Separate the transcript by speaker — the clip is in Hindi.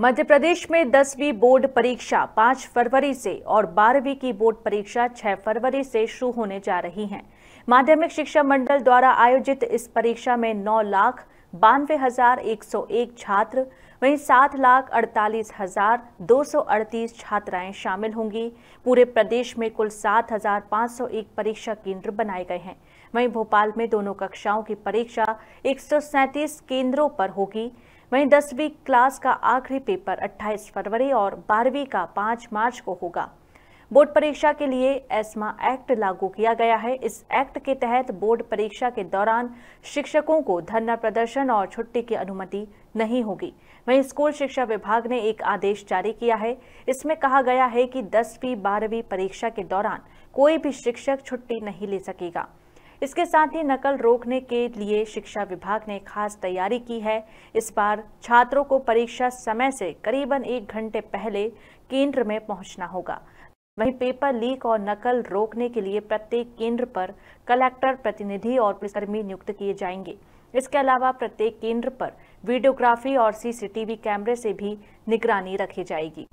Speaker 1: मध्य प्रदेश में दसवीं बोर्ड परीक्षा पांच फरवरी से और बारहवीं की बोर्ड परीक्षा छह फरवरी से शुरू होने जा रही हैं। माध्यमिक शिक्षा मंडल द्वारा आयोजित इस परीक्षा में नौ लाख बानवे हजार एक सौ एक छात्र वहीं सात लाख अड़तालीस हजार दो सौ अड़तीस छात्राएं शामिल होंगी पूरे प्रदेश में कुल सात हजार पाँच सौ एक परीक्षा केंद्र बनाए गए हैं वहीं भोपाल में दोनों कक्षाओं की परीक्षा एक सौ सैंतीस केंद्रों पर होगी वहीं दसवीं क्लास का आखिरी पेपर 28 फरवरी और बारहवीं का 5 मार्च को होगा बोर्ड परीक्षा के लिए एस्मा एक्ट लागू किया गया है इस एक्ट के तहत बोर्ड परीक्षा के दौरान शिक्षकों को धरना प्रदर्शन और छुट्टी की अनुमति नहीं होगी वहीं स्कूल शिक्षा विभाग ने एक आदेश जारी किया है इसमें कहा गया है कि दसवीं बारहवीं परीक्षा के दौरान कोई भी शिक्षक छुट्टी नहीं ले सकेगा इसके साथ ही नकल रोकने के लिए शिक्षा विभाग ने खास तैयारी की है इस बार छात्रों को परीक्षा समय से करीबन एक घंटे पहले केंद्र में पहुंचना होगा वहीं पेपर लीक और नकल रोकने के लिए प्रत्येक केंद्र पर कलेक्टर प्रतिनिधि और पुलिसकर्मी नियुक्त किए जाएंगे इसके अलावा प्रत्येक केंद्र पर वीडियोग्राफी और सीसीटीवी कैमरे से भी निगरानी रखी जाएगी